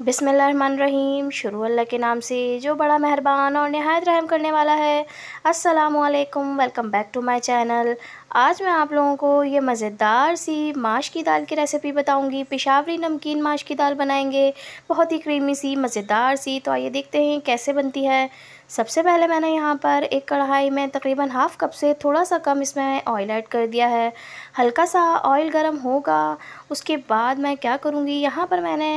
बिसमीम शुरू अल्लाह के नाम से जो बड़ा मेहरबान और नहायत रहम करने वाला है अस्सलाम वालेकुम welcome back to my channel आज मैं आप लोगों को ये मज़ेदार सी माश की दाल की रेसिपी बताऊंगी पेशावरी नमकीन माश की दाल बनाएंगे बहुत ही क्रीमी सी मज़ेदार सी तो आइए देखते हैं कैसे बनती है सबसे पहले मैंने यहाँ पर एक कढ़ाई में तकरीबन हाफ़ कप से थोड़ा सा कम इसमें ऑयल ऐड कर दिया है हल्का सा ऑयल गर्म होगा उसके बाद मैं क्या करूँगी यहाँ पर मैंने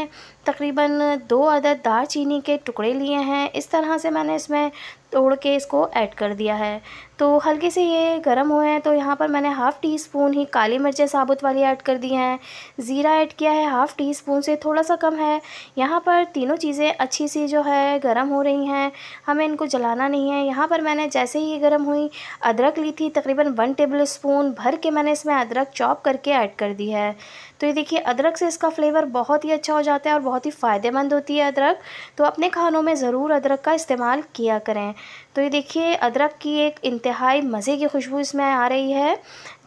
तकरीबन दो अदद दार चीनी के टुकड़े लिए हैं इस तरह से मैंने इसमें तोड़ के इसको ऐड कर दिया है तो हल्के से ये गर्म हुए हैं तो यहाँ पर मैंने हाफ़ टी स्पून ही काली मिर्चें साबुत वाली ऐड कर दी हैं ज़ीरा ऐड किया है हाफ़ टी स्पून से थोड़ा सा कम है यहाँ पर तीनों चीज़ें अच्छी सी जो है गर्म हो रही हैं हमें इनको जलाना नहीं है यहाँ पर मैंने जैसे ही ये गर्म हुई अदरक ली थी तकरीबन वन टेबल स्पून भर के मैंने इसमें अदरक चॉप करके ऐड कर दी है तो ये देखिए अदरक से इसका फ्लेवर बहुत ही अच्छा हो जाता है और बहुत ही फ़ायदेमंद होती है अदरक तो अपने खानों में ज़रूर अदरक का इस्तेमाल किया करें तो ये देखिए अदरक की एक इंतहाई मज़े की खुशबू इसमें आ रही है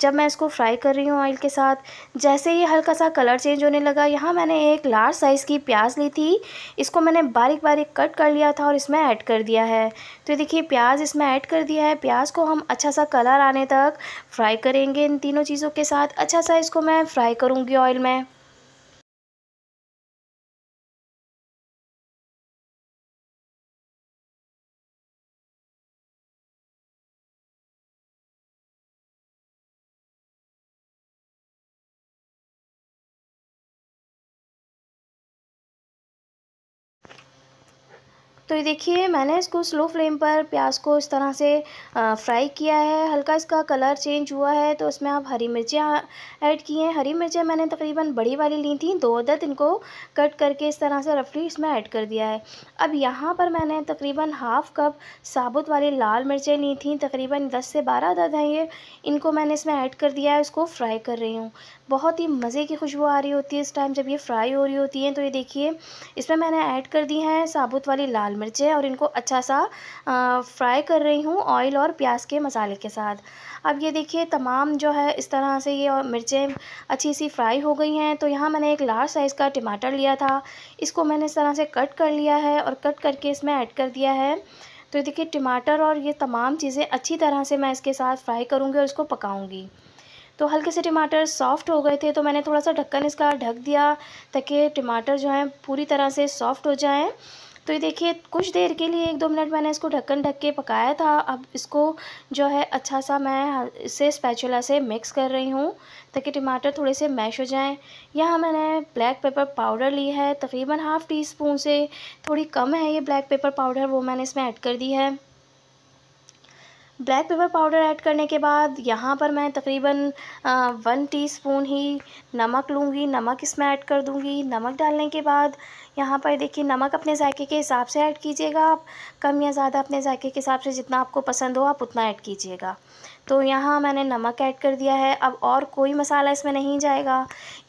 जब मैं इसको फ्राई कर रही हूँ ऑयल के साथ जैसे ही हल्का सा कलर चेंज होने लगा यहाँ मैंने एक लार्ज साइज़ की प्याज ली थी इसको मैंने बारीक बारीक कट कर लिया था और इसमें ऐड कर दिया है तो देखिए प्याज इसमें ऐड कर दिया है प्याज को हम अच्छा सा कलर आने तक फ्राई करेंगे इन तीनों चीज़ों के साथ अच्छा सा इसको मैं फ्राई करूँगी ऑयल में तो ये देखिए मैंने इसको स्लो फ्लेम पर प्याज को इस तरह से फ्राई किया है हल्का इसका कलर चेंज हुआ है तो इसमें आप हरी मिर्चें ऐड की हैं हरी मिर्चें मैंने तकरीबन बड़ी वाली ली थी दो अदद इनको कट करके इस तरह से रफली इसमें ऐड कर दिया है अब यहाँ पर मैंने तकरीबन हाफ़ कप साबुत वाली लाल मिर्चें ली थी तकरीबन दस से बारह अदद हैं ये इनको मैंने इसमें ऐड कर दिया है इसको फ्राई कर रही हूँ बहुत ही मज़े की खुशबू आ रही होती है इस टाइम जब ये फ्राई हो रही होती हैं तो ये देखिए इसमें मैंने ऐड कर दी हैं साबुत वाली लाल मिर्चें और इनको अच्छा सा फ्राई कर रही हूँ ऑयल और प्याज के मसाले के साथ अब ये देखिए तमाम जो है इस तरह से ये मिर्चें अच्छी सी फ्राई हो गई हैं तो यहाँ मैंने एक लार्ज साइज़ का टमाटर लिया था इसको मैंने इस तरह से कट कर लिया है और कट करके इसमें ऐड कर दिया है तो ये देखिए टमाटर और ये तमाम चीज़ें अच्छी तरह से मैं इसके साथ फ्राई करूँगी और इसको पकाऊँगी तो हल्के से टमाटर सॉफ्ट हो गए थे तो मैंने थोड़ा सा ढक्कन इसका ढक दिया ताकि टमाटर जो हैं पूरी तरह से सॉफ्ट हो जाएँ तो ये देखिए कुछ देर के लिए एक दो मिनट मैंने इसको ढक्कन ढक के पकाया था अब इसको जो है अच्छा सा मैं इसे स्पैचुला से मिक्स कर रही हूँ ताकि टमाटर थोड़े से मैश हो जाएं यहाँ मैंने ब्लैक पेपर पाउडर ली है तकरीबन हाफ़ टी स्पून से थोड़ी कम है ये ब्लैक पेपर पाउडर वो मैंने इसमें ऐड कर दी है ब्लैक पेपर पाउडर ऐड करने के बाद यहाँ पर मैं तकरीबन वन टीस्पून ही नमक लूँगी नमक इसमें ऐड कर दूँगी नमक डालने के बाद यहाँ पर देखिए नमक अपने जायके के हिसाब से ऐड कीजिएगा आप कम या ज़्यादा अपने जायके के हिसाब से जितना आपको पसंद हो आप उतना ऐड कीजिएगा तो यहाँ मैंने नमक ऐड कर दिया है अब और कोई मसाला इसमें नहीं जाएगा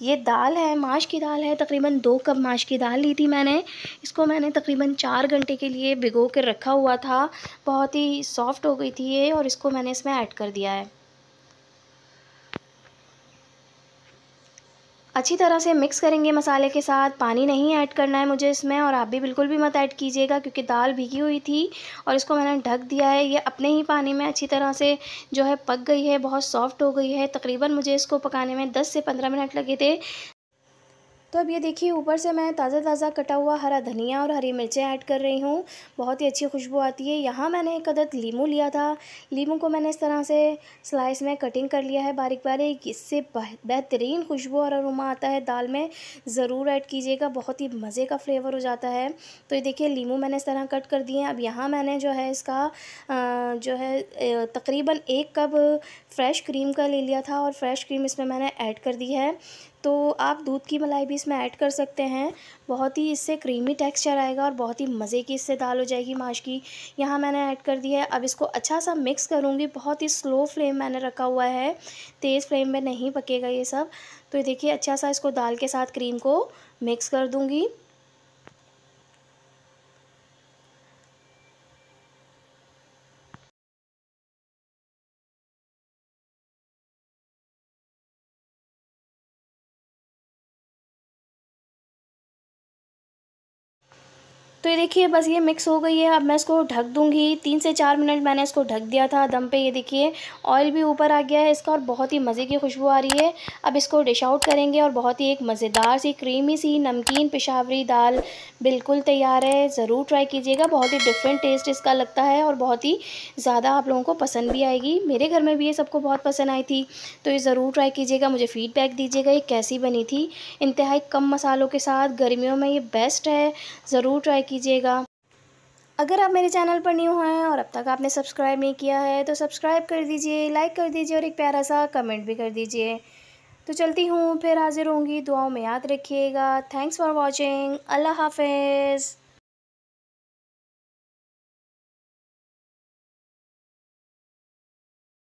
ये दाल है माश की दाल है तकरीबन दो कप माश की दाल ली थी मैंने इसको मैंने तकरीबन चार घंटे के लिए भिगो कर रखा हुआ था बहुत ही सॉफ्ट हो गई थी ये और इसको मैंने इसमें ऐड कर दिया है अच्छी तरह से मिक्स करेंगे मसाले के साथ पानी नहीं ऐड करना है मुझे इसमें और आप भी बिल्कुल भी मत ऐड कीजिएगा क्योंकि दाल भीगी हुई थी और इसको मैंने ढक दिया है ये अपने ही पानी में अच्छी तरह से जो है पक गई है बहुत सॉफ्ट हो गई है तकरीबन मुझे इसको पकाने में 10 से 15 मिनट लगे थे तो अब ये देखिए ऊपर से मैं ताज़ा ताज़ा कटा हुआ हरा धनिया और हरी मिर्चें ऐड कर रही हूँ बहुत ही अच्छी खुशबू आती है यहाँ मैंने एक अदद लीमू लिया था लीमू को मैंने इस तरह से स्लाइस में कटिंग कर लिया है बारीक बारीक इससे बेहतरीन खुशबू और अरुमा आता है दाल में ज़रूर ऐड कीजिएगा बहुत ही मज़े का फ्लेवर हो जाता है तो ये देखिए लीमू मैंने इस तरह कट कर दिए हैं अब यहाँ मैंने जो है इसका जो है तकरीबन एक कप फ्रेश क्रीम का ले लिया था और फ्रेश क्रीम इसमें मैंने ऐड कर दी है तो आप दूध की मलाई भी इसमें ऐड कर सकते हैं बहुत ही इससे क्रीमी टेक्सचर आएगा और बहुत ही मज़े की इससे दाल हो जाएगी माश की यहाँ मैंने ऐड कर दिया है अब इसको अच्छा सा मिक्स करूँगी बहुत ही स्लो फ्लेम मैंने रखा हुआ है तेज़ फ्लेम में नहीं पकेगा ये सब तो देखिए अच्छा सा इसको दाल के साथ क्रीम को मिक्स कर दूँगी तो ये देखिए बस ये मिक्स हो गई है अब मैं इसको ढक दूंगी तीन से चार मिनट मैंने इसको ढक दिया था दम पे ये देखिए ऑयल भी ऊपर आ गया है इसका और बहुत ही मज़े की खुशबू आ रही है अब इसको डिश आउट करेंगे और बहुत ही एक मज़ेदार सी क्रीमी सी नमकीन पिशावरी दाल बिल्कुल तैयार है ज़रूर ट्राई कीजिएगा बहुत ही डिफरेंट टेस्ट इसका लगता है और बहुत ही ज़्यादा आप लोगों को पसंद भी आएगी मेरे घर में भी ये सबको बहुत पसंद आई थी तो ये ज़रूर ट्राई कीजिएगा मुझे फ़ीडबैक दीजिएगा ये कैसी बनी थी इंतहाई कम मसालों के साथ गर्मियों में ये बेस्ट है ज़रूर ट्राई कीजिएगा अगर आप मेरे चैनल पर न्यू हैं और अब तक आपने सब्सक्राइब नहीं किया है तो सब्सक्राइब कर दीजिए लाइक कर दीजिए और एक प्यारा सा कमेंट भी कर दीजिए तो चलती हूँ फिर हाज़िर होंगी दुआओं में याद रखिएगा थैंक्स फॉर वॉचिंग अल्लाह हाफिज़